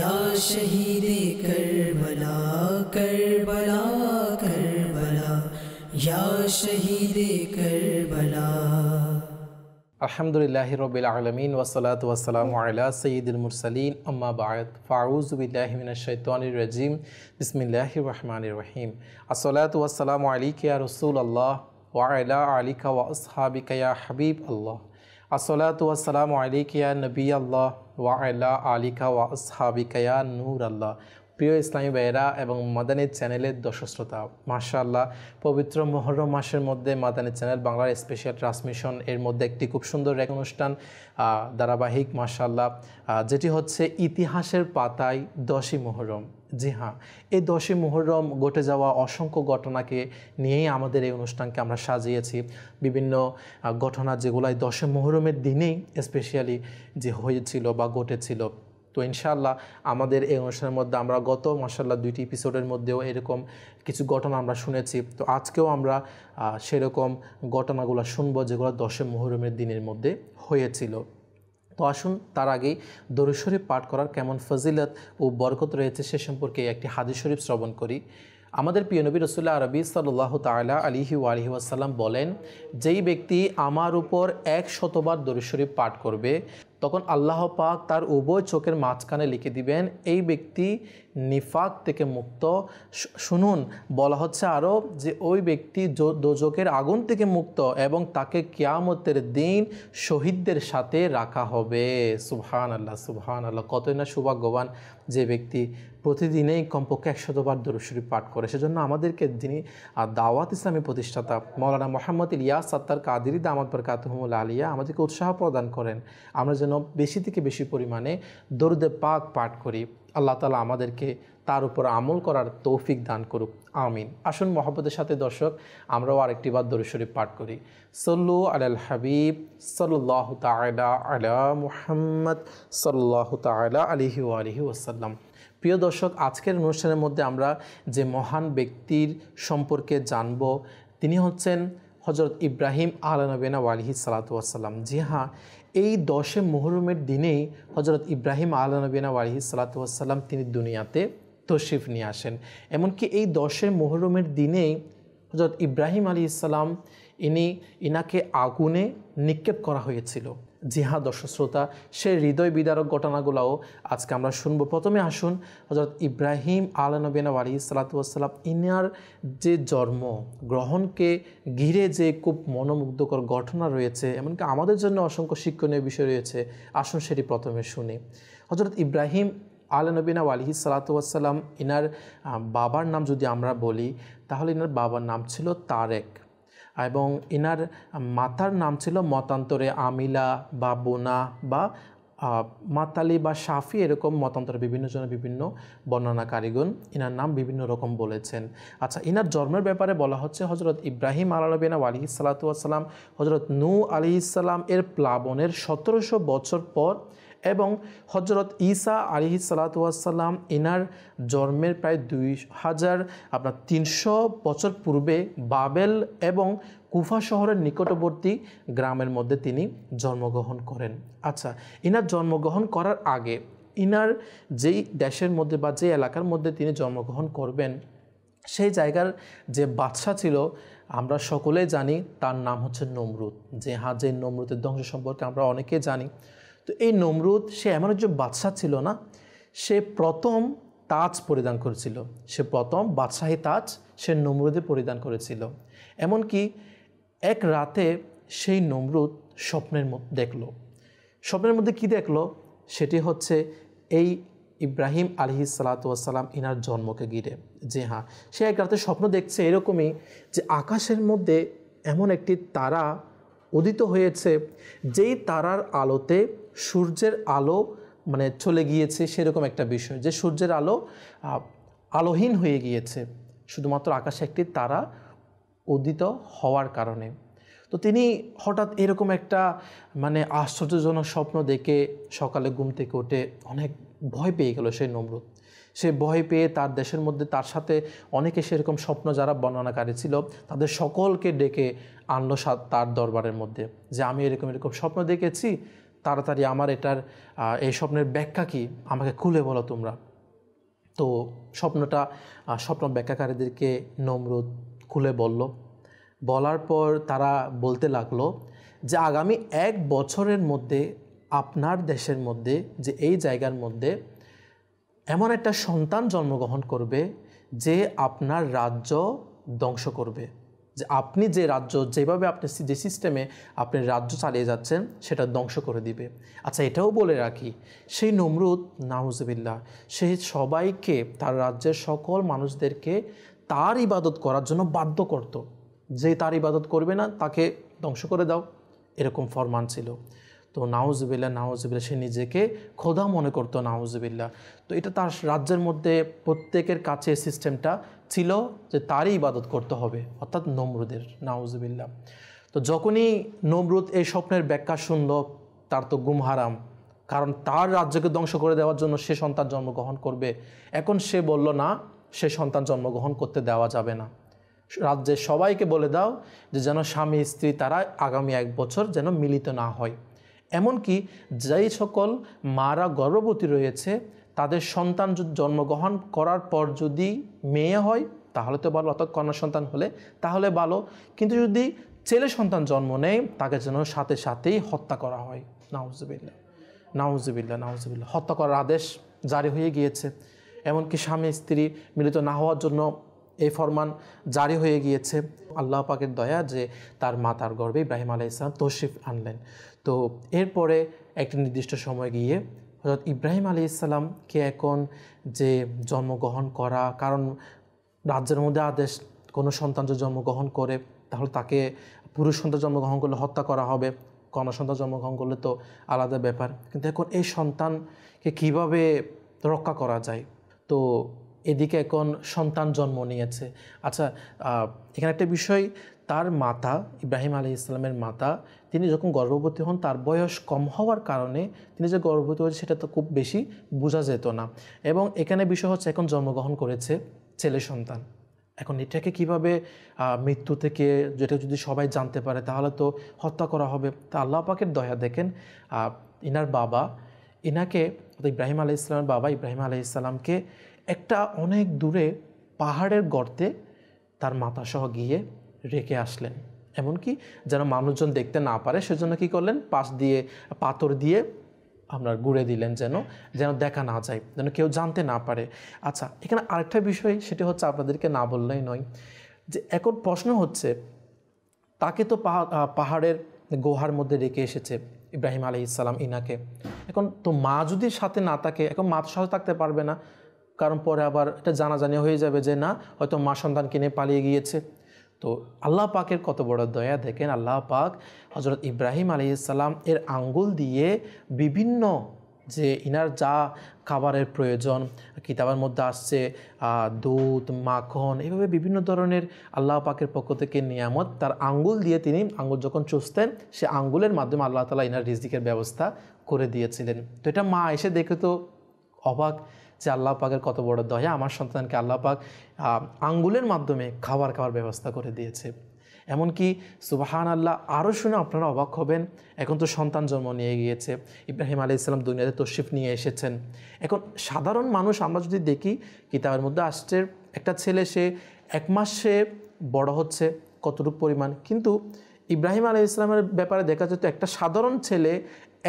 شہید شہید کربلا کربلا کربلا یا الحمد اللہ رب العالمین وصلاۃ وسلم اما بعد فاعوذ باللہ من الشیطان الرجیم بسم اللہ الرحمن الرحیم والسلام وسلم یا رسول اللہ وعلا و علی وصحب حبیب اللہ السلات وسلام علیکم نبی اللہ وعلا ولیکہ وصابقیہ نور اللہ প্রিয় ইসলামী ভাইয়েরা এবং মাদানীর চ্যানেলের দর্শকশ্রোতা মার্শাল্লাহ পবিত্র মহরম মাসের মধ্যে মাদানী চ্যানেল বাংলার স্পেশাল ট্রান্সমিশন এর মধ্যে একটি খুব সুন্দর এক অনুষ্ঠান ধারাবাহিক মার্শাল্লাহ যেটি হচ্ছে ইতিহাসের পাতায় দশই মহরম জি হ্যাঁ এই দশই মহরম ঘটে যাওয়া অসংখ্য ঘটনাকে নিয়েই আমাদের এই অনুষ্ঠানকে আমরা সাজিয়েছি বিভিন্ন ঘটনা যেগুলাই দশই মহরমের দিনেই স্পেশালি যে হয়েছিল বা ঘটেছিল তো ইনশাআল্লাহ আমাদের এই অনুষ্ঠানের মধ্যে আমরা গত মাসাল্লাহ দুইটি এপিসোডের মধ্যেও এরকম কিছু ঘটনা আমরা শুনেছি তো আজকেও আমরা সেরকম ঘটনাগুলো শুনব যেগুলো দশে মহরমের দিনের মধ্যে হয়েছিল তো আসুন তার আগেই দরু শরীফ পাঠ করার কেমন ফজিলত ও বরকত রয়েছে সে সম্পর্কে একটি হাদিস শরীফ শ্রবণ করি আমাদের প্রিয় নবী রসুল্লাহ আরবি সাল্লাহ তালা আলিহি আলহি আসাল্লাম বলেন যেই ব্যক্তি আমার উপর এক শতবার দরু শরীফ পাঠ করবে তখন আল্লাহ পাক তার উভয় চোখের মাঝখানে লিখে দিবেন এই ব্যক্তি নিফাক থেকে মুক্ত শুনুন বলা হচ্ছে আরও যে ওই ব্যক্তি দোজকের আগুন থেকে মুক্ত এবং তাকে কেয়ামতের দিন শহীদদের সাথে রাখা হবে সুহান আল্লাহ সুহান আল্লাহ কতই না সৌভাগ্যবান যে ব্যক্তি প্রতিদিনেই কমপক্ষে একশতবার দরুশরী পাঠ করে সেজন্য আমাদেরকে যিনি দাওয়াত ইসলামী প্রতিষ্ঠাতা মৌলানা মোহাম্মদ ইলিয়াস সত্তার কাদির দামাত বরকাতহমুল আলিয়া আমাদেরকে উৎসাহ প্রদান করেন আমরা যেন বেশি থেকে বেশি পরিমাণে দরুদে পাক পাঠ করি আল্লাহ তালা আমাদেরকে তার উপর আমল করার তৌফিক দান করুক আমিন আসুন মহব্বতের সাথে দর্শক আমরাও আরেকটি বার শরীফ পাঠ করি সল্লু আল হাবিব সল্লাহ তালা আলা মুহাম্মদ সল্লাহ তালা আলিহি আলিহি ওসাল্লাম প্রিয় দর্শক আজকের অনুষ্ঠানের মধ্যে আমরা যে মহান ব্যক্তির সম্পর্কে জানব তিনি হচ্ছেন হজরত ইব্রাহিম আলানবেনা আলহি সালাতু আসসালাম জি হ্যাঁ এই দশে মহরুমের দিনেই হজরত ইব্রাহিম আলনবীনা ওয়ারিহি সালাতাম তিনি দুনিয়াতে তশিফ নিয়ে আসেন এমনকি এই দশে মহরুমের দিনেই হজরত ইব্রাহিম আলী ইসালাম ইনি ইনাকে আগুনে নিক্ষেপ করা হয়েছিল জিহা দর্শক শ্রোতা সে হৃদয় বিদারক ঘটনাগুলোও আজকে আমরা শুনবো প্রথমে আসুন হজরত ইব্রাহিম আলানবিন আলী সালাতুয়াসাল্লাম ইনার যে জন্ম গ্রহণকে ঘিরে যে খুব মনোমুগ্ধকর ঘটনা রয়েছে এমনকি আমাদের জন্য অসংখ্য শিক্ষণীয় বিষয় রয়েছে আসুন সেটি প্রথমে শুনি হজরত ইব্রাহিম আলানবিনা আলহি সালাতুয়াসাল্লাম ইনার বাবার নাম যদি আমরা বলি তাহলে ইনার বাবার নাম ছিল তারেক এবং এনার মাতার নাম ছিল মতান্তরে আমিলা বা বোনা বা মাতালি বা সাফি এরকম মতান্তর বিভিন্ন জন বিভিন্ন বর্ণনা কারিগণ এনার নাম বিভিন্ন রকম বলেছেন আচ্ছা এনার জন্মের ব্যাপারে বলা হচ্ছে হজরত ইব্রাহিম আলালবিনা আলি আসসালাম হজরত নু আলি ইসাল্লাম এর প্লাবনের সতেরোশো বছর পর এবং হজরত ঈসা আলিহি সালাতাম ইনার জন্মের প্রায় দুই হাজার আপনার তিনশো বছর পূর্বে বাবেল এবং কুফা শহরের নিকটবর্তী গ্রামের মধ্যে তিনি জন্মগ্রহণ করেন আচ্ছা ইনার জন্মগ্রহণ করার আগে ইনার যেই দেশের মধ্যে বা যে এলাকার মধ্যে তিনি জন্মগ্রহণ করবেন সেই জায়গার যে বাদশাহ ছিল আমরা সকলেই জানি তার নাম হচ্ছে নমরুদ যে হ্যাঁ যে নমরুদের ধ্বংস সম্পর্কে আমরা অনেকে জানি তো এই নমরুদ সে এমন একজন বাদশাহ ছিল না সে প্রথম তাজ পরিধান করেছিল সে প্রথম বাদশাহী তাজ সে নমরুদে পরিধান করেছিল এমনকি এক রাতে সেই নমরুদ স্বপ্নের দেখলো স্বপ্নের মধ্যে কি দেখলো সেটি হচ্ছে এই ইব্রাহিম আলহি সালাতাম ইনার জন্মকে ঘিরে যে হ্যাঁ সে এক রাতে স্বপ্ন দেখছে এরকমই যে আকাশের মধ্যে এমন একটি তারা উদিত হয়েছে যেই তারার আলোতে সূর্যের আলো মানে চলে গিয়েছে সেরকম একটা বিষয় যে সূর্যের আলো আলোহীন হয়ে গিয়েছে শুধুমাত্র আকাশে একটি তারা উদিত হওয়ার কারণে তো তিনি হঠাৎ এরকম একটা মানে আশ্চর্যজনক স্বপ্ন দেখে সকালে ঘুম থেকে উঠে অনেক ভয় পেয়ে গেল সেই নমরুদ সে ভয় পেয়ে তার দেশের মধ্যে তার সাথে অনেকে সেরকম স্বপ্ন যারা বর্ণনাকারী ছিল তাদের সকলকে ডেকে আনলো তার দরবারের মধ্যে যে আমি এরকম এরকম স্বপ্ন দেখেছি তাড়াতাড়ি আমার এটার এই স্বপ্নের ব্যাখ্যা কি আমাকে খুলে বলো তোমরা তো স্বপ্নটা স্বপ্ন ব্যাখ্যাকারীদেরকে নমরুদ খুলে বলল বলার পর তারা বলতে লাগলো যে আগামী এক বছরের মধ্যে আপনার দেশের মধ্যে যে এই জায়গার মধ্যে এমন একটা সন্তান জন্মগ্রহণ করবে যে আপনার রাজ্য ধ্বংস করবে যে আপনি যে রাজ্য যেভাবে আপনি যে সিস্টেমে আপনি রাজ্য চালিয়ে যাচ্ছেন সেটা ধ্বংস করে দিবে আচ্ছা এটাও বলে রাখি সেই নমরুদ নাহজবিল্লাহ সে সবাইকে তার রাজ্যের সকল মানুষদেরকে তার ইবাদত করার জন্য বাধ্য করত। যে তার ইবাদত করবে না তাকে ধ্বংস করে দাও এরকম ফরমান ছিল তো নাউজবিল্লা নাউজবিল্লা সে নিজেকে খোদা মনে করতো নাউজবিল্লা তো এটা তার রাজ্যের মধ্যে প্রত্যেকের কাছে সিস্টেমটা ছিল যে তারই ইবাদত করতে হবে অর্থাৎ নমরুদের নাউজবিল্লা তো যখনই নমরুদ এই স্বপ্নের ব্যাখ্যা শুনল তার তো গুম হারাম কারণ তার রাজ্যকে ধ্বংস করে দেওয়ার জন্য সে সন্তান জন্মগ্রহণ করবে এখন সে বলল না সে সন্তান জন্মগ্রহণ করতে দেওয়া যাবে না রাজ্যের সবাইকে বলে দাও যে যেন স্বামী স্ত্রী তারা আগামী এক বছর যেন মিলিত না হয় এমনকি যেই সকল মারা গর্ভবতী রয়েছে তাদের সন্তান যদি জন্মগ্রহণ করার পর যদি মেয়ে হয় তাহলে তো ভালো অর্থাৎ কন্যা সন্তান হলে তাহলে ভালো কিন্তু যদি ছেলে সন্তান জন্ম নেয় তাকে যেন সাথে সাথেই হত্যা করা হয় নাউজুবিল্লা নাউজুবিল্লা নাউজুবিল্লা হত্যা করার আদেশ জারি হয়ে গিয়েছে এমনকি স্বামী স্ত্রী মিলিত না হওয়ার জন্য এই ফরমান জারি হয়ে গিয়েছে আল্লাহ পাকের দয়া যে তার মাতার গর্বে ইব্রাহিম আলাইসলাম তশিফ আনলেন তো এরপরে একটি নির্দিষ্ট সময় গিয়ে হজরত ইব্রাহিম আলী ইসালামকে এখন যে জন্মগ্রহণ করা কারণ রাজ্যের মধ্যে আদেশ কোনো সন্তান যদি জন্মগ্রহণ করে তাহলে তাকে পুরুষ সন্তান জন্মগ্রহণ করলে হত্যা করা হবে কন্যা সন্তান জন্মগ্রহণ করলে তো আলাদা ব্যাপার কিন্তু এখন এই সন্তানকে কিভাবে রক্ষা করা যায় তো এদিকে এখন সন্তান জন্ম নিয়েছে আচ্ছা এখানে একটা বিষয় তার মাতা ইব্রাহিম আলী ইসলামের মাতা তিনি যখন গর্ভবতী হন তার বয়স কম হওয়ার কারণে তিনি যে গর্ভবতী হয়েছে সেটা তো খুব বেশি বোঝা যেত না এবং এখানে বিষয় হচ্ছে এখন জন্মগ্রহণ করেছে ছেলে সন্তান এখন এটাকে কিভাবে মৃত্যু থেকে যেটা যদি সবাই জানতে পারে তাহলে তো হত্যা করা হবে তা আল্লাহ পাকের দয়া দেখেন ইনার বাবা ইনাকে ইব্রাহিম আলি ইসলামের বাবা ইব্রাহিম আলি ইসলামকে একটা অনেক দূরে পাহাড়ের গর্তে তার মাতাসহ গিয়ে রেখে আসলেন এমনকি যেন মানুষজন দেখতে না পারে সেজন্য কি করলেন পাশ দিয়ে পাথর দিয়ে আপনার গুড়ে দিলেন যেন যেন দেখা না যায় যেন কেউ জানতে না পারে আচ্ছা এখানে আরেকটা বিষয় সেটি হচ্ছে আপনাদেরকে না বললেই নয় যে এখন প্রশ্ন হচ্ছে তাকে তো পাহাড়ের গুহার মধ্যে রেখে এসেছে ইব্রাহিম আলি ইসালাম ইনাকে এখন তো মা যদি সাথে না থাকে এখন মা তো সাথে থাকতে পারবে না কারণ পরে আবার এটা জানাজানি হয়ে যাবে যে না হয়তো মা সন্তান কিনে পালিয়ে গিয়েছে তো আল্লাহ পাকের কত বড় দয়া দেখেন আল্লাহ পাক হজরত ইব্রাহিম আলিয়াল্লাম এর আঙ্গুল দিয়ে বিভিন্ন যে ইনার যা খাবারের প্রয়োজন কিতাবের মধ্যে আসছে দুধ মাখন এভাবে বিভিন্ন ধরনের আল্লাহ পাকের পক্ষ থেকে নিয়ামত তার আঙ্গুল দিয়ে তিনি আঙ্গুল যখন চুষতেন সে আঙ্গুলের মাধ্যমে আল্লাহ তালা ইনার রিজিকের ব্যবস্থা করে দিয়েছিলেন তো এটা মা এসে দেখে তো অবাক যে আল্লাহ পাকের কত বড় দয়া আমার সন্তানকে আল্লাহ পাক আঙ্গুলের মাধ্যমে খাবার খাওয়ার ব্যবস্থা করে দিয়েছে এমনকি সুবাহান আল্লাহ আরও শুনে আপনারা অবাক হবেন এখন তো সন্তান জন্ম নিয়ে গিয়েছে ইব্রাহিম আলি ইসলাম দুনিয়াতে তশরিফ নিয়ে এসেছেন এখন সাধারণ মানুষ আমরা যদি দেখি কিতাবের মধ্যে আসছে একটা ছেলে সে এক মাসে বড় হচ্ছে কতটুক পরিমাণ কিন্তু ইব্রাহিম আলি ইসলামের ব্যাপারে দেখা যেত একটা সাধারণ ছেলে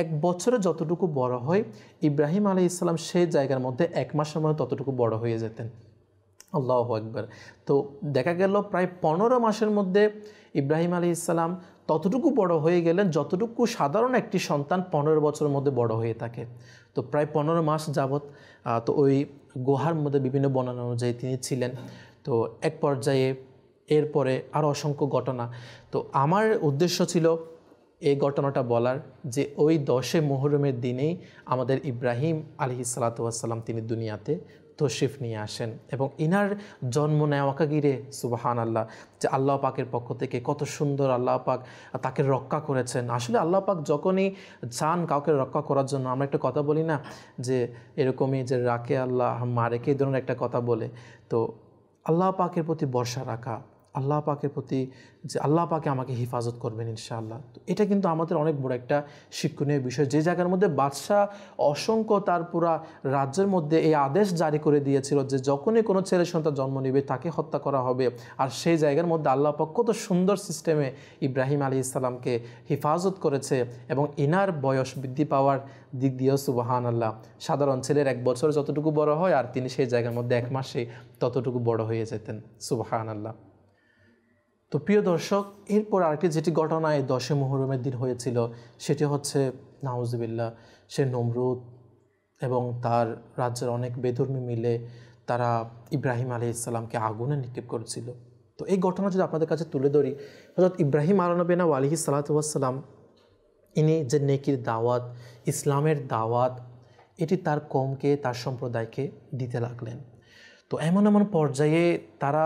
এক বছরে যতটুকু বড় হয় ইব্রাহিম আলি ইসলাম সেই জায়গার মধ্যে এক মাসের মধ্যে ততটুকু বড় হয়ে যেতেন আল্লাহ একবার তো দেখা গেল প্রায় পনেরো মাসের মধ্যে ইব্রাহিম আলি ইসলাম ততটুকু বড় হয়ে গেলেন যতটুকু সাধারণ একটি সন্তান পনেরো বছরের মধ্যে বড় হয়ে থাকে তো প্রায় পনেরো মাস যাবৎ তো ওই গুহার মধ্যে বিভিন্ন বর্ণনা অনুযায়ী তিনি ছিলেন তো এক পর্যায়ে এরপরে আরও অসংখ্য ঘটনা তো আমার উদ্দেশ্য ছিল এই ঘটনাটা বলার যে ওই দশে মোহরমের দিনেই আমাদের ইব্রাহিম আলহি সালাতাম তিনি দুনিয়াতে তশিফ নিয়ে আসেন এবং ইনার জন্ম নেওয়াকা গিরে সুবাহান আল্লাহ যে আল্লাহ পাকের পক্ষ থেকে কত সুন্দর আল্লাহ পাক তাকে রক্ষা করেছেন আসলে আল্লাহ পাক যখনই চান কাউকে রক্ষা করার জন্য আমরা একটা কথা বলি না যে এরকমই যে রাকে আল্লাহ মারেকে এই ধরনের একটা কথা বলে তো আল্লাহ পাকের প্রতি বর্ষা রাখা আল্লাহ পাকের প্রতি যে আল্লাহ পাকে আমাকে হেফাজত করবেন ইনশাআল্লাহ তো এটা কিন্তু আমাদের অনেক বড় একটা শিক্ষণীয় বিষয় যে জায়গার মধ্যে বাদশাহ অসংখ্য তার পুরা রাজ্যের মধ্যে এই আদেশ জারি করে দিয়েছিল যে যখনই কোনো ছেলে সন্তান জন্ম নেবে তাকে হত্যা করা হবে আর সেই জায়গার মধ্যে আল্লাহ পাক কত সুন্দর সিস্টেমে ইব্রাহিম আলী ইসলামকে হেফাজত করেছে এবং এনার বয়স বৃদ্ধি পাওয়ার দিক দিয়েও সুবাহান আল্লাহ সাধারণ ছেলের এক বছর যতটুকু বড় হয় আর তিনি সেই জায়গার মধ্যে এক মাসে ততটুকু বড় হয়ে যেতেন সুবাহান আল্লাহ তো প্রিয় দর্শক এরপর আরেকটি যেটি ঘটনা এই দশে মোহরমের দিন হয়েছিল সেটি হচ্ছে নাউজবিল্লা সে নমরুদ এবং তার রাজ্যের অনেক বেধর্মী মিলে তারা ইব্রাহিম আলি ইসলামকে আগুনে নিক্ষেপ করেছিল তো এই ঘটনা যদি আপনাদের কাছে তুলে ধরি হজরত ইব্রাহিম আলানবেনা আলহি সালাতাম ইনি যে নেকির দাওয়াত ইসলামের দাওয়াত এটি তার কমকে তার সম্প্রদায়কে দিতে লাগলেন তো এমন এমন পর্যায়ে তারা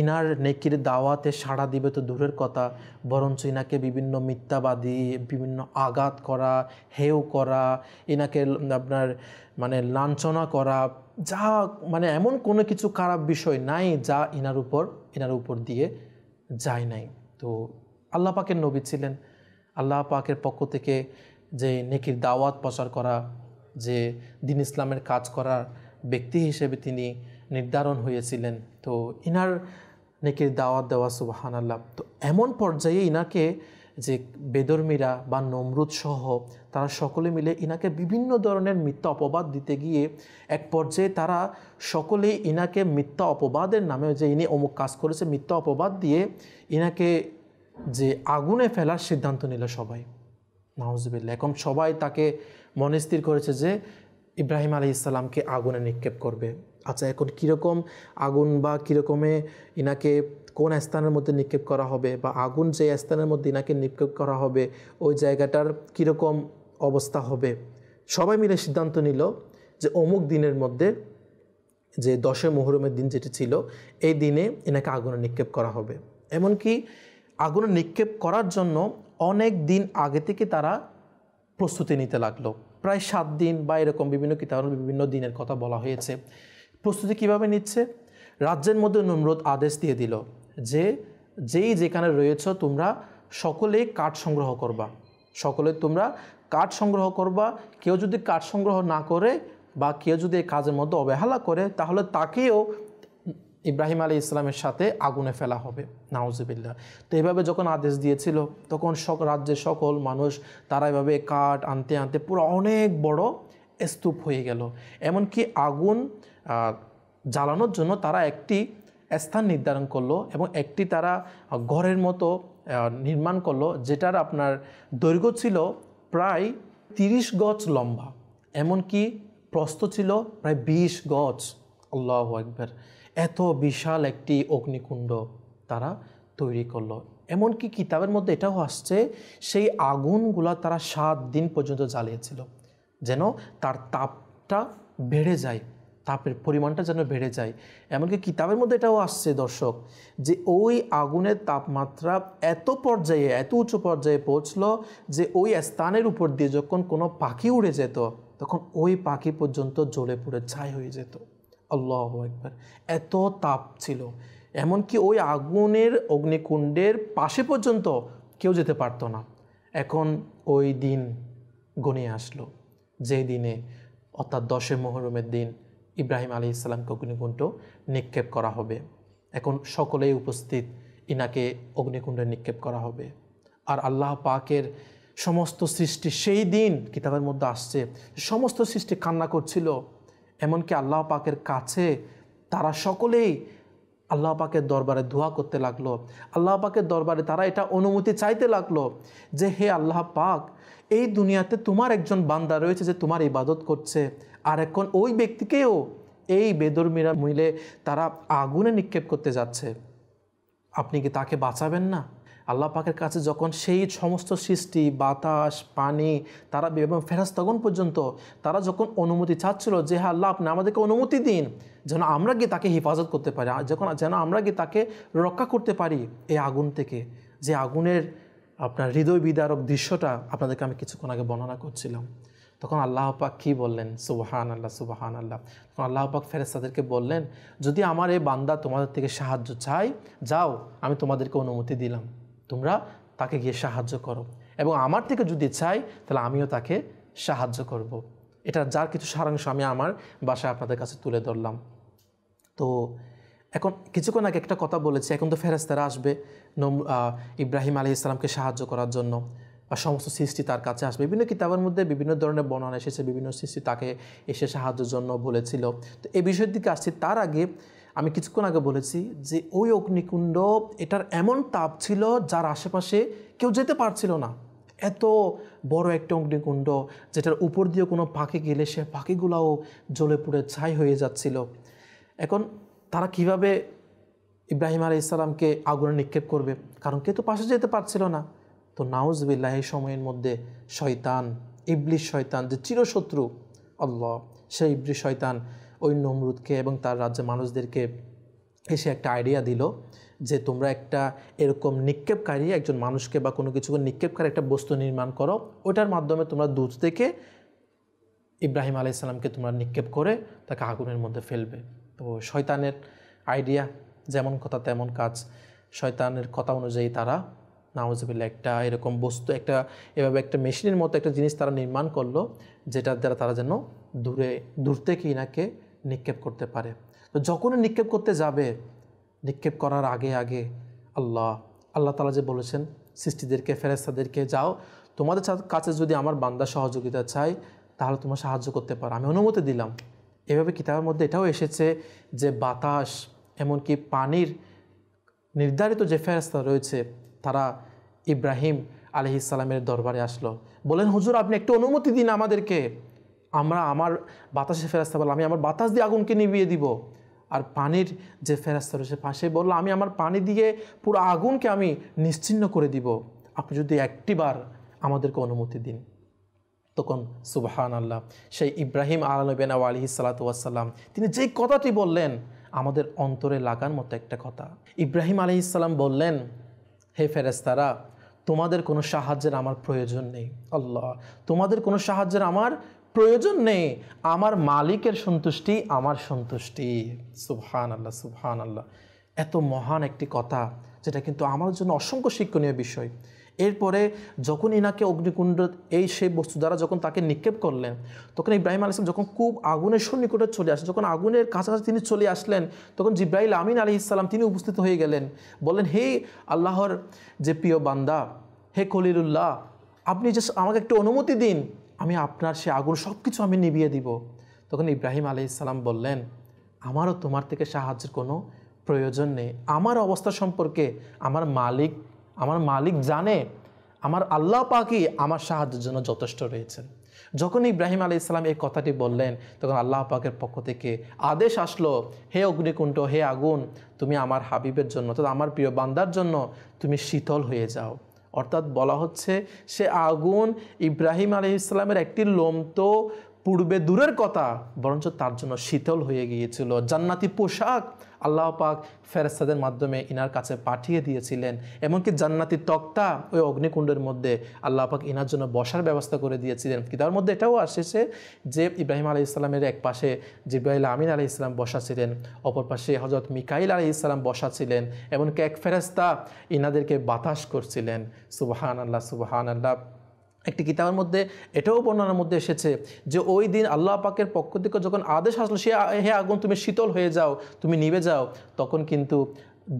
ইনার নেকির দাওয়াতে সাড়া দিবে তো দূরের কথা বরঞ্চ ইনাকে বিভিন্ন মিথ্যাবাদী বিভিন্ন আঘাত করা হেউ করা ইনাকে আপনার মানে লাঞ্ছনা করা যা মানে এমন কোনো কিছু খারাপ বিষয় নাই যা ইনার উপর ইনার উপর দিয়ে যায় নাই তো আল্লাহ পাকের নবী ছিলেন আল্লাহ পাকের পক্ষ থেকে যে নেকির দাওয়াত প্রচার করা যে দিন ইসলামের কাজ করার ব্যক্তি হিসেবে তিনি নির্ধারণ হয়েছিলেন তো ইনার নেকির দাওয়াত দেওয়া সুবাহান আল্লাহ তো এমন পর্যায়ে ইনাকে যে বেদর্মীরা বা নমরুদ সহ তারা সকলে মিলে ইনাকে বিভিন্ন ধরনের মিথ্যা অপবাদ দিতে গিয়ে এক পর্যায়ে তারা সকলেই ইনাকে মিথ্যা অপবাদের নামে যে ইনি অমুক কাজ করেছে মিথ্যা অপবাদ দিয়ে ইনাকে যে আগুনে ফেলার সিদ্ধান্ত নিল সবাই নাহজবিল্লা এখন সবাই তাকে মনস্থির করেছে যে ইব্রাহিম আলি ইসলামকে আগুনে নিক্ষেপ করবে আচ্ছা এখন কীরকম আগুন বা কীরকমে ইনাকে কোন স্থানের মধ্যে নিক্ষেপ করা হবে বা আগুন যে স্থানের মধ্যে ইনাকে নিক্ষেপ করা হবে ওই জায়গাটার কীরকম অবস্থা হবে সবাই মিলে সিদ্ধান্ত নিল যে অমুক দিনের মধ্যে যে দশে মোহরমের দিন যেটি ছিল এই দিনে এনাকে আগুনে নিক্ষেপ করা হবে এমনকি আগুনে নিক্ষেপ করার জন্য অনেক দিন আগে থেকে তারা প্রস্তুতি নিতে লাগলো প্রায় সাত দিন বা এরকম বিভিন্ন কিতাবের বিভিন্ন দিনের কথা বলা হয়েছে প্রস্তুতি কিভাবে নিচ্ছে রাজ্যের মধ্যে নমরোদ আদেশ দিয়ে দিল যে যেই যেখানে রয়েছ তোমরা সকলেই কাঠ সংগ্রহ করবা সকলে তোমরা কাঠ সংগ্রহ করবা কেউ যদি কাঠ সংগ্রহ না করে বা কেউ যদি এই কাজের মধ্যে অবহেলা করে তাহলে তাকেও ইব্রাহিম আলী ইসলামের সাথে আগুনে ফেলা হবে নাউজিবিল্লা তো এভাবে যখন আদেশ দিয়েছিল তখন সক রাজ্যের সকল মানুষ তারা এভাবে কাঠ আনতে আনতে পুরো অনেক বড় স্তূপ হয়ে গেল এমনকি আগুন জ্বালানোর জন্য তারা একটি স্থান নির্ধারণ করলো এবং একটি তারা ঘরের মতো নির্মাণ করলো যেটার আপনার দৈর্ঘ্য ছিল প্রায় তিরিশ গজ লম্বা এমনকি প্রস্ত ছিল প্রায় বিশ গজ আল্লাহ একবার এত বিশাল একটি অগ্নিকুণ্ড তারা তৈরি করলো এমনকি কিতাবের মধ্যে এটাও আসছে সেই আগুনগুলা তারা সাত দিন পর্যন্ত জ্বালিয়েছিল যেন তার তাপটা বেড়ে যায় তাপের পরিমাণটা যেন বেড়ে যায় এমনকি কিতাবের মধ্যে এটাও আসছে দর্শক যে ওই আগুনের তাপমাত্রা এত পর্যায়ে এত উচ্চ পর্যায়ে পৌঁছল যে ওই স্থানের উপর দিয়ে যখন কোনো পাখি উড়ে যেত তখন ওই পাখি পর্যন্ত জ্বলে পুড়ে ছাই হয়ে যেত আল্লাহ একবার এত তাপ ছিল এমনকি ওই আগুনের অগ্নিকুণ্ডের পাশে পর্যন্ত কেউ যেতে পারতো না এখন ওই দিন গণিয়ে আসলো যে দিনে অর্থাৎ দশে মহরমের দিন ইব্রাহিম আলী ইসলামকে অগ্নিকুণ্ড নিক্ষেপ করা হবে এখন সকলেই উপস্থিত ইনাকে অগ্নিকুণ্ডে নিক্ষেপ করা হবে আর আল্লাহ পাকের সমস্ত সৃষ্টি সেই দিন কিতাবের মধ্যে আসছে সমস্ত সৃষ্টি কান্না করছিল এমনকি আল্লাহ পাকের কাছে তারা সকলেই আল্লাহ পাকের দরবারে ধোয়া করতে লাগলো আল্লাহ পাকের দরবারে তারা এটা অনুমতি চাইতে লাগলো যে হে আল্লাহ পাক এই দুনিয়াতে তোমার একজন বান্দা রয়েছে যে তোমার ইবাদত করছে আর এখন ওই ব্যক্তিকেও এই বেদর্মীরা মিলে তারা আগুনে নিক্ষেপ করতে যাচ্ছে আপনি কি তাকে বাঁচাবেন না আল্লাহ পাকের কাছে যখন সেই সমস্ত সৃষ্টি বাতাস পানি তারা এবং ফেরাস তখন পর্যন্ত তারা যখন অনুমতি চাচ্ছিল যে হ্যাঁ আল্লাহ আপনি আমাদেরকে অনুমতি দিন যেন আমরা গিয়ে তাকে হেফাজত করতে পারি যখন যেন আমরা গিয়ে তাকে রক্ষা করতে পারি এই আগুন থেকে যে আগুনের আপনার হৃদয় বিদারক দৃশ্যটা আপনাদেরকে আমি কিছুক্ষণ আগে বর্ণনা করছিলাম তখন আল্লাহ পাক কী বললেন সুবাহান আল্লাহ সুবাহান আল্লাহ তখন আল্লাহ পাক ফেরেস্তাদেরকে বললেন যদি আমার এই বান্দা তোমাদের থেকে সাহায্য চাই যাও আমি তোমাদেরকে অনুমতি দিলাম তোমরা তাকে গিয়ে সাহায্য করো এবং আমার থেকে যদি চাই তাহলে আমিও তাকে সাহায্য করব। এটা যার কিছু সারাংশ আমি আমার বাসায় আপনাদের কাছে তুলে ধরলাম তো এখন কিছুক্ষণ আগে একটা কথা বলেছি এখন তো ফেরেস্তারা আসবে ইব্রাহিম আলি ইসলামকে সাহায্য করার জন্য বা সমস্ত সৃষ্টি তার কাছে আসবে বিভিন্ন কিতাবের মধ্যে বিভিন্ন ধরনের বর্ণনা এসেছে বিভিন্ন সৃষ্টি তাকে এসে সাহায্যের জন্য বলেছিল তো এই বিষয়ের দিকে আসছি তার আগে আমি কিছুক্ষণ আগে বলেছি যে ওই অগ্নিকুণ্ড এটার এমন তাপ ছিল যার আশেপাশে কেউ যেতে পারছিল না এত বড় একটা অগ্নিকুণ্ড যেটার উপর দিয়ে কোনো পাখি গেলে সে পাখিগুলাও জ্বলে পুড়ে ছাই হয়ে যাচ্ছিল এখন তারা কিভাবে ইব্রাহিম আলি ইসলামকে আগুনে নিক্ষেপ করবে কারণ কেউ তো পাশে যেতে পারছিল না তো নাউজবিল্লাহ এই সময়ের মধ্যে শয়তান ইবলিশ শয়তান যে চিরশত্রু আল্লাহ সেই ইবলিশ শয়তান ওই নমরুদকে এবং তার রাজ্যে মানুষদেরকে এসে একটা আইডিয়া দিল যে তোমরা একটা এরকম নিক্ষেপকারী একজন মানুষকে বা কোনো কিছুকে নিক্ষেপকারী একটা বস্তু নির্মাণ করো ওটার মাধ্যমে তোমরা দূত থেকে ইব্রাহিম আলাইসালামকে তোমরা নিক্ষেপ করে তাকে আগুনের মধ্যে ফেলবে তো শয়তানের আইডিয়া যেমন কথা তেমন কাজ শয়তানের কথা অনুযায়ী তারা নাউজবিল্লা একটা এরকম বস্তু একটা এভাবে একটা মেশিনের মতো একটা জিনিস তারা নির্মাণ করলো যেটার দ্বারা তারা যেন দূরে দূর থেকে ইনাকে নিক্ষেপ করতে পারে তো যখনই নিক্ষেপ করতে যাবে নিক্ষেপ করার আগে আগে আল্লাহ আল্লাহ তালা যে বলেছেন সৃষ্টিদেরকে ফেরেস্তাদেরকে যাও তোমাদের কাছে যদি আমার বান্দা সহযোগিতা চাই তাহলে তোমার সাহায্য করতে পারো আমি অনুমতি দিলাম এভাবে কিতাবের মধ্যে এটাও এসেছে যে বাতাস এমনকি পানির নির্ধারিত যে ফেরেস্তা রয়েছে তারা ইব্রাহিম আলহিসাল্লামের দরবারে আসলো বলেন হুজুর আপনি একটু অনুমতি দিন আমাদেরকে আমরা আমার বাতাসে ফেরাস্তা বললাম আমি আমার বাতাস দিয়ে আগুনকে নিভিয়ে দিব আর পানির যে ফেরাস্তা রয়েছে পাশে বললো আমি আমার পানি দিয়ে পুরো আগুনকে আমি নিশ্চিন্ন করে দিব আপনি যদি একটিবার আমাদেরকে অনুমতি দিন তখন সুবাহান আল্লাহ সেই ইব্রাহিম আলবেনা আলহি সালাতাম তিনি যে কথাটি বললেন আমাদের অন্তরে লাগার মতো একটা কথা ইব্রাহিম আলহিসাল্লাম বললেন হে ফেরেস্তারা তোমাদের কোনো সাহায্যের আমার প্রয়োজন নেই আল্লাহ তোমাদের কোনো সাহায্যের আমার প্রয়োজন নেই আমার মালিকের সন্তুষ্টি আমার সন্তুষ্টি সুহান আল্লাহ সুফহান আল্লাহ এত মহান একটি কথা যেটা কিন্তু আমার জন্য অসংখ্য শিক্ষণীয় বিষয় এরপরে যখন ইনাকে অগ্নিকুণ্ড এই সেই বস্তু দ্বারা যখন তাকে নিক্ষেপ করলেন তখন ইব্রাহিম আলী যখন খুব আগুনের সন্নিকটে চলে আসে যখন আগুনের কাছাকাছি তিনি চলে আসলেন তখন জিব্রাহিল আমিন আলি ইসলাম তিনি উপস্থিত হয়ে গেলেন বললেন হে আল্লাহর যে প্রিয় বান্দা হে খলিলুল্লাহ আপনি যে আমাকে একটু অনুমতি দিন আমি আপনার সে আগুন সব কিছু আমি নিভিয়ে দিব তখন ইব্রাহিম আলি ইসলাম বললেন আমারও তোমার থেকে সাহায্যের কোনো প্রয়োজন নেই আমার অবস্থা সম্পর্কে আমার মালিক আমার মালিক জানে আমার আল্লাহ পাকি আমার সাহায্যের জন্য যথেষ্ট রয়েছেন যখন ইব্রাহিম আলী ইসলাম এই কথাটি বললেন তখন আল্লাহ পাকের পক্ষ থেকে আদেশ আসলো হে অগ্নিকুণ্ড হে আগুন তুমি আমার হাবিবের জন্য অর্থাৎ আমার প্রিয় বান্দার জন্য তুমি শীতল হয়ে যাও অর্থাৎ বলা হচ্ছে সে আগুন ইব্রাহিম আলী ইসলামের একটি লোম তো পূর্বে দূরের কথা বরঞ্চ তার জন্য শীতল হয়ে গিয়েছিল জান্নাতি পোশাক আল্লাহ পাক ফেরেস্তাদের মাধ্যমে ইনার কাছে পাঠিয়ে দিয়েছিলেন এমনকি জান্নাতি তক্তা ওই অগ্নিকুণ্ডের মধ্যে আল্লাহ পাক ইনার জন্য বসার ব্যবস্থা করে দিয়েছিলেন তার মধ্যে এটাও আসেছে যে ইব্রাহিম আলি ইসলামের এক পাশে জিব্রাহিল আমিন আলি ইসলাম বসা ছিলেন অপর পাশে হজরত মিকাইল আলি ইসলাম বসা ছিলেন এমনকি এক ফেরেস্তা ইনাদেরকে বাতাস করছিলেন সুবাহান আল্লাহ সুবাহান আল্লাহ একটি কিতাবের মধ্যে এটাও বর্ণনার মধ্যে এসেছে যে ওই দিন আল্লাহ পাকের পক্ষ থেকে যখন আদেশ আসলো সে হে আগুন তুমি শীতল হয়ে যাও তুমি নিবে যাও তখন কিন্তু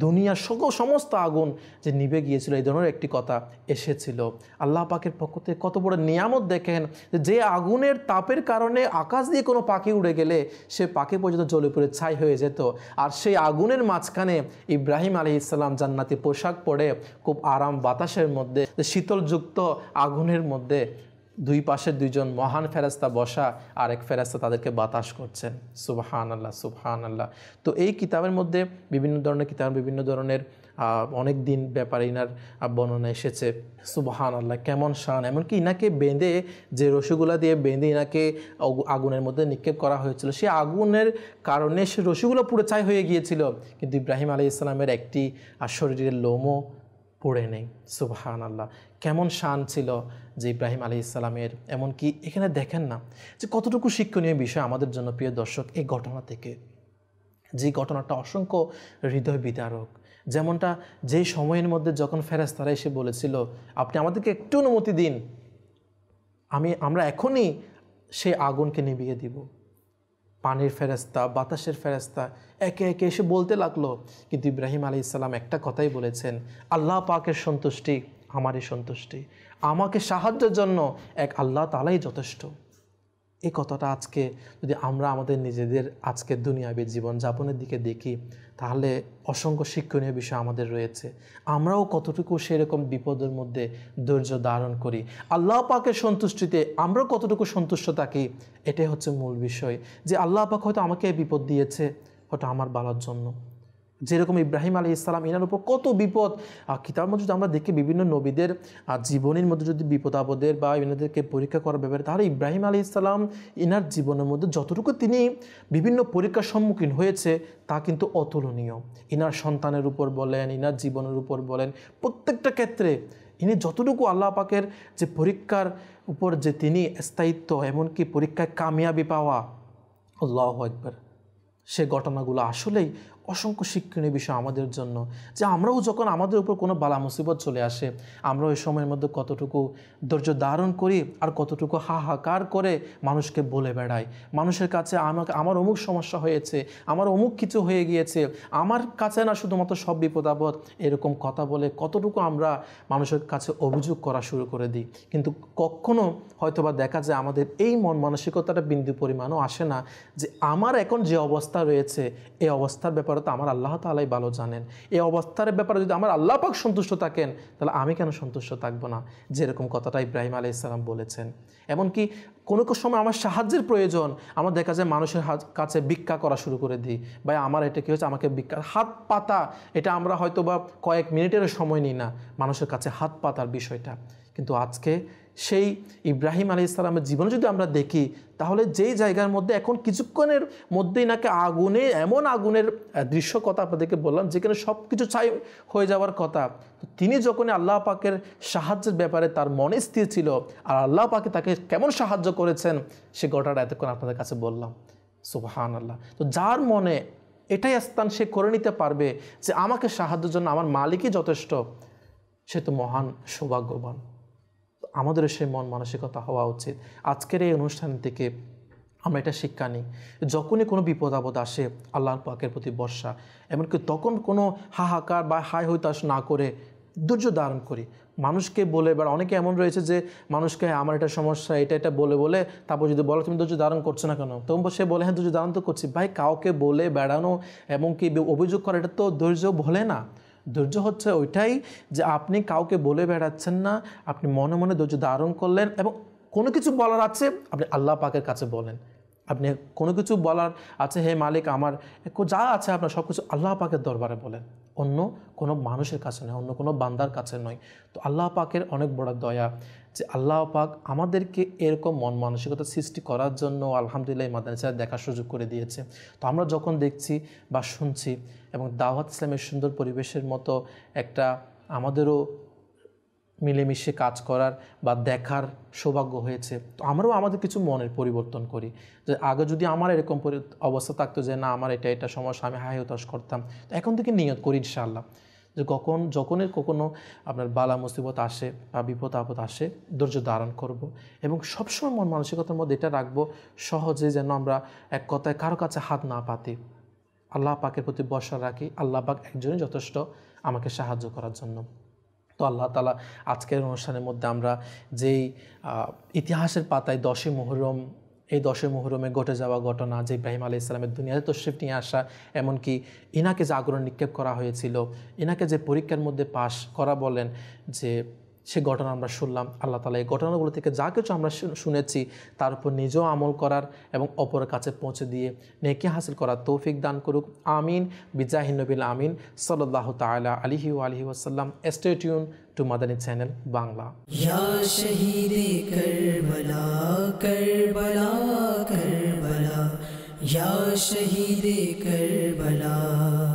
দুনিয়ার সকল সমস্ত আগুন যে নিবে গিয়েছিল এই ধরনের একটি কথা এসেছিল আল্লাহ পাকের পক্ষ থেকে কত বড় নিয়ামত দেখেন যে আগুনের তাপের কারণে আকাশ দিয়ে কোনো পাখি উড়ে গেলে সে পাখি পর্যন্ত জলে পড়ে ছাই হয়ে যেত আর সেই আগুনের মাঝখানে ইব্রাহিম আলি ইসলাম জান্নাতি পোশাক পরে খুব আরাম বাতাসের মধ্যে শীতলযুক্ত আগুনের মধ্যে দুই পাশের দুইজন মহান ফেরাস্তা বসা আর এক ফেরাস্তা তাদেরকে বাতাস করছেন সুবহান আল্লাহ সুবহান আল্লাহ তো এই কিতাবের মধ্যে বিভিন্ন ধরনের কিতাব বিভিন্ন ধরনের অনেক দিন ব্যাপারে ইনার বর্ণনা এসেছে সুবহান আল্লাহ কেমন শান এমনকি ইনাকে বেঁধে যে রসিগুলা দিয়ে বেঁধে ইনাকে আগুনের মধ্যে নিক্ষেপ করা হয়েছিল সে আগুনের কারণে সে রসিগুলো পুরো চাই হয়ে গিয়েছিল কিন্তু ইব্রাহিম আলি ইসলামের একটি শরীরের লোমও পড়ে নেই সুবহান আল্লাহ কেমন শান ছিল যে ইব্রাহিম আলি ইসলামের এমনকি এখানে দেখেন না যে কতটুকু শিক্ষণীয় বিষয় আমাদের জন্য প্রিয় দর্শক এই ঘটনা থেকে যে ঘটনাটা অসংখ্য হৃদয় বিদারক যেমনটা যেই সময়ের মধ্যে যখন ফেরাজ তারা এসে বলেছিল আপনি আমাদেরকে একটু অনুমতি দিন আমি আমরা এখনই সেই আগুনকে নিভিয়ে দিব পানির ফেরাস্তা বাতাসের ফেরাস্তা একে একে এসে বলতে লাগলো কিন্তু ইব্রাহিম আলি ইসলাম একটা কথাই বলেছেন আল্লাহ পাকের সন্তুষ্টি আমারই সন্তুষ্টি আমাকে সাহায্যের জন্য এক আল্লাহ তালাই যথেষ্ট এই কথাটা আজকে যদি আমরা আমাদের নিজেদের আজকে দুনিয়াবী জীবনযাপনের দিকে দেখি তাহলে অসংখ্য শিক্ষণীয় বিষয় আমাদের রয়েছে আমরাও কতটুকু সেরকম বিপদের মধ্যে ধৈর্য ধারণ করি আল্লাহ পাকের সন্তুষ্টিতে আমরাও কতটুকু সন্তুষ্ট থাকি এটাই হচ্ছে মূল বিষয় যে আল্লাহ পাক হয়তো আমাকে বিপদ দিয়েছে হয়তো আমার ভালোর জন্য যেরকম ইব্রাহিম আলী ইসলাম ইনার উপর কত বিপদ কিতাবের মধ্যে যদি আমরা দেখি বিভিন্ন নবীদের আর জীবনের মধ্যে যদি বিপদ আপদের বা ইনাদেরকে পরীক্ষা করার ব্যাপারে তাহলে ইব্রাহিম আলী ইসলাম ইনার জীবনের মধ্যে যতটুকু তিনি বিভিন্ন পরীক্ষার সম্মুখীন হয়েছে তা কিন্তু অতুলনীয় ইনার সন্তানের উপর বলেন ইনার জীবনের উপর বলেন প্রত্যেকটা ক্ষেত্রে ইনি যতটুকু আল্লাহ পাকের যে পরীক্ষার উপর যে তিনি স্থায়িত্ব এমনকি পরীক্ষায় কামিয়াবি পাওয়া আল্লাহ একবার সে ঘটনাগুলো আসলেই অসংখ্য শিক্ষণীয় বিষয় আমাদের জন্য যে আমরাও যখন আমাদের উপর কোনো বালা মুসিবত চলে আসে আমরা ওই সময়ের মধ্যে কতটুকু ধৈর্য ধারণ করি আর কতটুকু হাহাকার করে মানুষকে বলে বেড়াই মানুষের কাছে আমাকে আমার অমুক সমস্যা হয়েছে আমার অমুক কিছু হয়ে গিয়েছে আমার কাছে না শুধুমাত্র সব বিপদ আপদ এরকম কথা বলে কতটুকু আমরা মানুষের কাছে অভিযোগ করা শুরু করে দিই কিন্তু কখনো হয়তোবা দেখা যায় আমাদের এই মন মানসিকতাটা বিন্দু পরিমাণও আসে না যে আমার এখন যে অবস্থা রয়েছে এই অবস্থার ব্যাপারে ব্যাপারে তো আমার আল্লাহ তালাই ভালো জানেন এই অবস্থার ব্যাপারে যদি আমার আল্লাহ পাক সন্তুষ্ট থাকেন তাহলে আমি কেন সন্তুষ্ট থাকবো না যেরকম কথাটা ইব্রাহিম আলি ইসলাম বলেছেন এমনকি কোনো কোনো সময় আমার সাহায্যের প্রয়োজন আমার দেখা যায় মানুষের কাছে ভিক্ষা করা শুরু করে দিই ভাই আমার এটা কী হচ্ছে আমাকে ভিক্ষা হাত পাতা এটা আমরা হয়তো বা কয়েক মিনিটের সময় নিই না মানুষের কাছে হাত পাতার বিষয়টা কিন্তু আজকে সেই ইব্রাহিম আলি ইসলামের জীবনে যদি আমরা দেখি তাহলে যেই জায়গার মধ্যে এখন কিছুক্ষণের মধ্যেই নাকি আগুনে এমন আগুনের দৃশ্য কথা আপনাদেরকে বললাম যেখানে সব কিছু চাই হয়ে যাওয়ার কথা তিনি যখন আল্লাহ পাকের সাহায্যের ব্যাপারে তার মনে স্থির ছিল আর আল্লাহ পাকে তাকে কেমন সাহায্য করেছেন সে ঘটনাটা এতক্ষণ আপনাদের কাছে বললাম সুবাহান আল্লাহ তো যার মনে এটাই স্থান সে করে নিতে পারবে যে আমাকে সাহায্যের জন্য আমার মালিকই যথেষ্ট সে তো মহান সৌভাগ্যবান আমাদেরও সেই মন মানসিকতা হওয়া উচিত আজকের এই অনুষ্ঠান থেকে আমরা এটা শিক্ষা নিই যখনই কোনো বিপদ আপদ আসে আল্লাহর পাকের প্রতি বর্ষা এমনকি তখন কোনো হাহাকার বা হাই হইতাশ না করে ধৈর্য ধারণ করি মানুষকে বলে এবার অনেকে এমন রয়েছে যে মানুষকে আমার এটা সমস্যা এটা এটা বলে বলে তারপর যদি বলো তুমি দুর্য ধারণ করছো না কেন তখন সে বলে হ্যাঁ দুর্য ধারণ তো করছি ভাই কাউকে বলে বেড়ানো এমনকি অভিযোগ করা এটা তো ধৈর্য বলে না ধৈর্য হচ্ছে ওইটাই যে আপনি কাউকে বলে বেড়াচ্ছেন না আপনি মনে মনে ধৈর্য ধারণ করলেন এবং কোনো কিছু বলার আছে আপনি আল্লাহ পাকের কাছে বলেন আপনি কোনো কিছু বলার আছে হে মালিক আমার যা আছে আপনার সব কিছু আল্লাহ পাকের দরবারে বলেন অন্য কোনো মানুষের কাছে নয় অন্য কোনো বান্দার কাছে নয় তো আল্লাহ পাকের অনেক বড় দয়া যে আল্লাহ পাক আমাদেরকে এরকম মন মানসিকতা সৃষ্টি করার জন্য আলহামদুলিল্লাহ মাদানিসার দেখার সুযোগ করে দিয়েছে তো আমরা যখন দেখছি বা শুনছি এবং দাওয়াত ইসলামের সুন্দর পরিবেশের মতো একটা আমাদেরও মিলেমিশে কাজ করার বা দেখার সৌভাগ্য হয়েছে তো আমরাও আমাদের কিছু মনের পরিবর্তন করি যে আগে যদি আমার এরকম অবস্থা থাকতো যে না আমার এটা এটা সমস্যা আমি হায় হতাশ করতাম তো এখন থেকে নিয়ত করি ইনশাআল্লাহ যে কখন যখনের কখনো আপনার বালা মুসিবত আসে বা বিপদ আপদ আসে ধৈর্য ধারণ করব এবং সবসময় মন মানসিকতার মধ্যে এটা রাখবো সহজে যেন আমরা এক কথায় কারো কাছে হাত না পাতি আল্লাহ পাকের প্রতি বসা রাখি আল্লাহ পাক একজনই যথেষ্ট আমাকে সাহায্য করার জন্য তো আল্লাহ তালা আজকের অনুষ্ঠানের মধ্যে আমরা যেই ইতিহাসের পাতায় দশই মোহরম এই দশই মহরমে ঘটে যাওয়া ঘটনা যে ইব্রাহিম আলি ইসলামের দুনিয়াতে তশরিফ নিয়ে আসা এমনকি ইনাকে যে আগ্রহ নিক্ষেপ করা হয়েছিল ইনাকে যে পরীক্ষার মধ্যে পাশ করা বলেন যে সে ঘটনা আমরা শুনলাম আল্লাহ তালা এই ঘটনাগুলো থেকে যা কিছু আমরা শুনেছি তার উপর নিজেও আমল করার এবং অপরের কাছে পৌঁছে দিয়ে নেকি হাসিল করার তৌফিক দান করুক আমিন নবীল আমিন সাল্লাহ তালা আলিহি আলহি ওয়াসাল্লাম stay tuned to Madani channel Bangla Karbala Karbala Karbala या